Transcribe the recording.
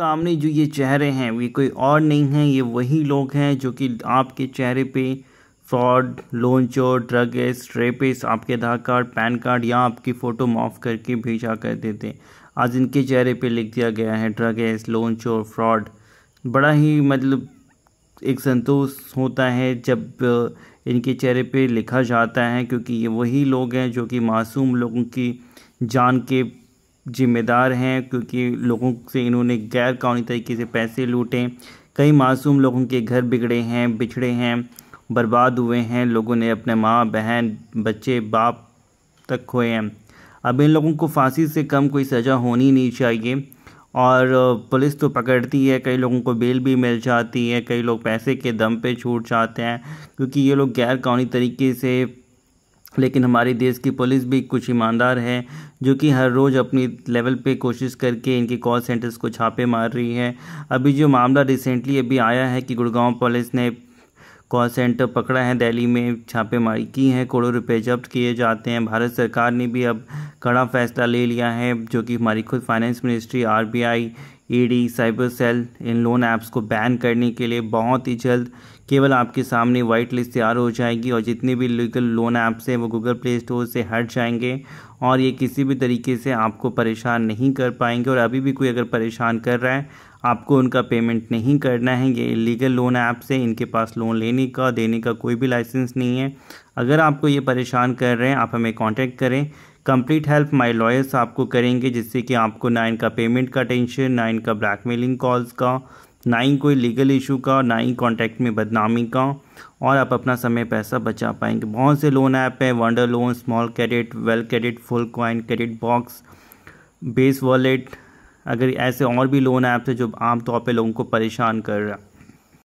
सामने जो ये चेहरे हैं ये कोई और नहीं हैं ये वही लोग हैं जो कि आपके चेहरे पे फ्रॉड लोन चोर ड्रग एस रेपिस आपके आधार कार्ड पैन कार्ड या आपकी फ़ोटो माफ करके भेजा करते थे आज इनके चेहरे पे लिख दिया गया है ड्रग एस लोन चोर फ्रॉड बड़ा ही मतलब एक संतोष होता है जब इनके चेहरे पे लिखा जाता है क्योंकि ये वही लोग हैं जो कि मासूम लोगों की जान के जिम्मेदार हैं क्योंकि लोगों से इन्होंने गैर कानूनी तरीके से पैसे लूटे कई मासूम लोगों के घर बिगड़े हैं बिछड़े हैं बर्बाद हुए हैं लोगों ने अपने माँ बहन बच्चे बाप तक खोए हैं अब इन लोगों को फांसी से कम कोई सज़ा होनी नहीं चाहिए और पुलिस तो पकड़ती है कई लोगों को बेल भी मिल जाती है कई लोग पैसे के दम पे छूट जाते हैं क्योंकि ये लोग गैर कानूनी तरीके से लेकिन हमारे देश की पुलिस भी कुछ ईमानदार है जो कि हर रोज़ अपनी लेवल पे कोशिश करके इनके कॉल सेंटर्स को छापे मार रही है अभी जो मामला रिसेंटली अभी आया है कि गुड़गांव पुलिस ने कॉल सेंटर पकड़ा है दिल्ली में छापेमारी की है करोड़ों रुपए जब्त किए जाते हैं भारत सरकार ने भी अब कड़ा फैसला ले लिया है जो कि हमारी खुद finance ministry R B cyber cell इन लोन ऐप्स को बैन करने के लिए बहुत ही जल्द केवल आपके सामने वाइट लिस्ट तैयार हो जाएगी और जितने भी लीगल लोन ऐप्स हैं वो गूगल प्ले स्टोर से हट जाएंगे और ये किसी भी तरीके से आपको परेशान नहीं कर पाएंगे और अभी भी कोई अगर परेशान कर रहा है आपको उनका पेमेंट नहीं करना है ये लीगल लोन ऐप्स से इनके पास लोन लेने का देने का कोई भी लाइसेंस नहीं है अगर आपको ये परेशान कर रहे हैं आप हमें कॉन्टैक्ट करें कंप्लीट हेल्प माय लॉयर्स आपको करेंगे जिससे कि आपको ना इनका पेमेंट का टेंशन ना इनका ब्लैकमेलिंग कॉल्स का ना ही कोई लीगल इशू का ना ही कॉन्टैक्ट में बदनामी का और आप अपना समय पैसा बचा पाएंगे बहुत से लोन ऐप हैं wonder loan small credit well credit full coin credit box base wallet अगर ऐसे और भी लोन ऐप्स है जो आमतौर पर लोगों को परेशान कर रहा है